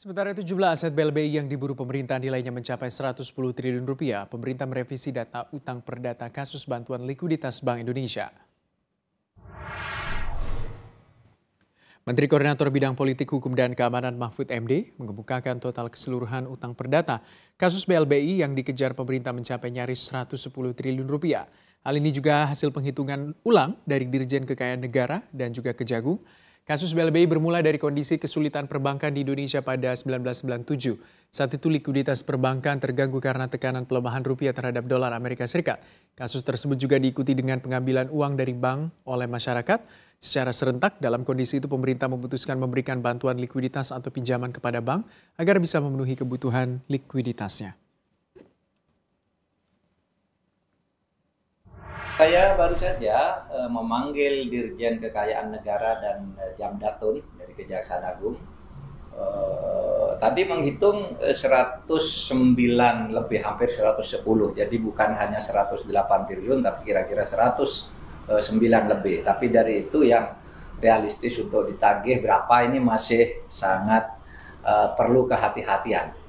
Sementara itu jumlah aset BLBI yang diburu pemerintah nilainya mencapai 110 triliun rupiah. Pemerintah merevisi data utang perdata kasus bantuan likuiditas Bank Indonesia. Menteri Koordinator Bidang Politik, Hukum, dan Keamanan Mahfud MD mengemukakan total keseluruhan utang perdata kasus BLBI yang dikejar pemerintah mencapai nyaris 110 triliun rupiah. Hal ini juga hasil penghitungan ulang dari Dirjen Kekayaan Negara dan juga Kejagung Kasus BLBI bermula dari kondisi kesulitan perbankan di Indonesia pada 1997. Saat itu likuiditas perbankan terganggu karena tekanan pelemahan rupiah terhadap dolar Amerika Serikat. Kasus tersebut juga diikuti dengan pengambilan uang dari bank oleh masyarakat. Secara serentak, dalam kondisi itu pemerintah memutuskan memberikan bantuan likuiditas atau pinjaman kepada bank agar bisa memenuhi kebutuhan likuiditasnya. Saya baru saja eh, memanggil Dirjen Kekayaan Negara dan eh, Jamdatun dari Kejaksaan Agung. Uh, tadi menghitung 109 lebih hampir 110. Jadi bukan hanya 108 triliun tapi kira-kira 109 lebih. Tapi dari itu yang realistis untuk ditagih berapa ini masih sangat uh, perlu kehati-hatian.